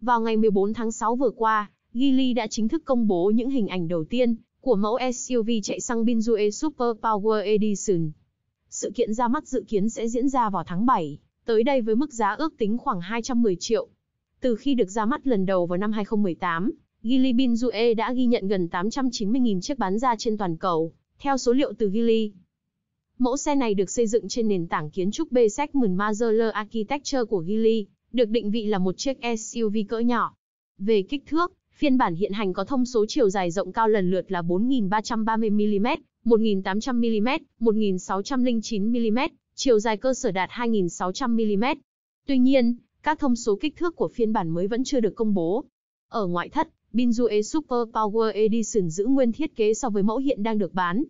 Vào ngày 14 tháng 6 vừa qua, Geely đã chính thức công bố những hình ảnh đầu tiên của mẫu SUV chạy xăng Binzue Super Power Edition. Sự kiện ra mắt dự kiến sẽ diễn ra vào tháng 7, tới đây với mức giá ước tính khoảng 210 triệu. Từ khi được ra mắt lần đầu vào năm 2018, Geely Binzue đã ghi nhận gần 890.000 chiếc bán ra trên toàn cầu, theo số liệu từ Geely. Mẫu xe này được xây dựng trên nền tảng kiến trúc B-Segment Modular Architecture của Geely, được định vị là một chiếc SUV cỡ nhỏ. Về kích thước, phiên bản hiện hành có thông số chiều dài rộng cao lần lượt là 4.330mm, 1.800mm, 1.609mm, chiều dài cơ sở đạt 2.600mm. Tuy nhiên, các thông số kích thước của phiên bản mới vẫn chưa được công bố. Ở ngoại thất, Binzue Super Power Edition giữ nguyên thiết kế so với mẫu hiện đang được bán,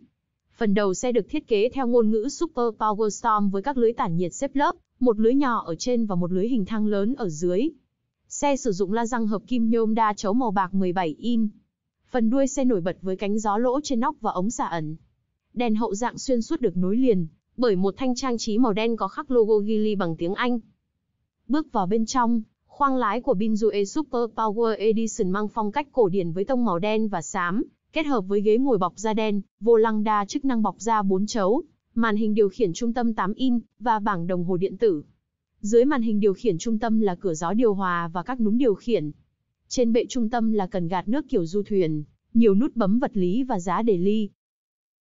Phần đầu xe được thiết kế theo ngôn ngữ Super Power Storm với các lưới tản nhiệt xếp lớp, một lưới nhỏ ở trên và một lưới hình thang lớn ở dưới. Xe sử dụng la răng hợp kim nhôm đa chấu màu bạc 17 in. Phần đuôi xe nổi bật với cánh gió lỗ trên nóc và ống xả ẩn. Đèn hậu dạng xuyên suốt được nối liền bởi một thanh trang trí màu đen có khắc logo Geely bằng tiếng Anh. Bước vào bên trong, khoang lái của Binzue Super Power Edition mang phong cách cổ điển với tông màu đen và xám, Kết hợp với ghế ngồi bọc da đen, vô lăng đa chức năng bọc da 4 chấu, màn hình điều khiển trung tâm 8 in và bảng đồng hồ điện tử. Dưới màn hình điều khiển trung tâm là cửa gió điều hòa và các núm điều khiển. Trên bệ trung tâm là cần gạt nước kiểu du thuyền, nhiều nút bấm vật lý và giá để ly.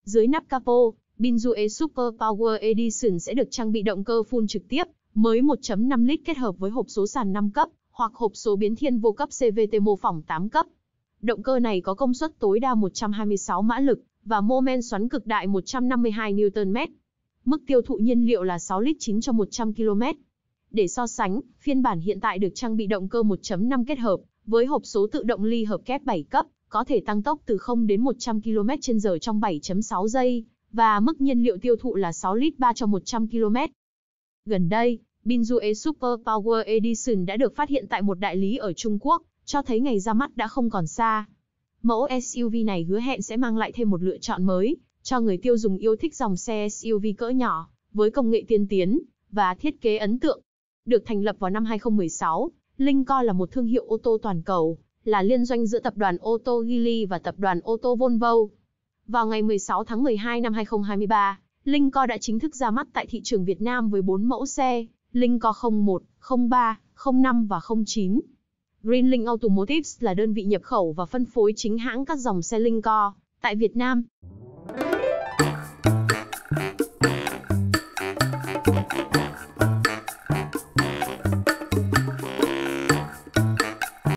Dưới nắp capo, Binzue Super Power Edition sẽ được trang bị động cơ phun trực tiếp, mới 1.5 lít kết hợp với hộp số sàn 5 cấp, hoặc hộp số biến thiên vô cấp CVT mô phỏng 8 cấp. Động cơ này có công suất tối đa 126 mã lực và mô men xoắn cực đại 152 Nm. Mức tiêu thụ nhiên liệu là 6 lít 9 cho 100 km. Để so sánh, phiên bản hiện tại được trang bị động cơ 1.5 kết hợp với hộp số tự động ly hợp kép 7 cấp, có thể tăng tốc từ 0 đến 100 km/h trong 7.6 giây và mức nhiên liệu tiêu thụ là 6 lít 3 cho 100 km. Gần đây, Binzhue Super Power Edition đã được phát hiện tại một đại lý ở Trung Quốc cho thấy ngày ra mắt đã không còn xa. Mẫu SUV này hứa hẹn sẽ mang lại thêm một lựa chọn mới cho người tiêu dùng yêu thích dòng xe SUV cỡ nhỏ với công nghệ tiên tiến và thiết kế ấn tượng. Được thành lập vào năm 2016, Lincoln là một thương hiệu ô tô toàn cầu, là liên doanh giữa tập đoàn ô tô Geely và tập đoàn ô tô Volvo. Vào ngày 16 tháng 12 năm 2023, Lincoln đã chính thức ra mắt tại thị trường Việt Nam với 4 mẫu xe, Lincoln 01, 03, 05 và 09. Greenlink Automotives là đơn vị nhập khẩu và phân phối chính hãng các dòng xe Lincoln tại Việt Nam.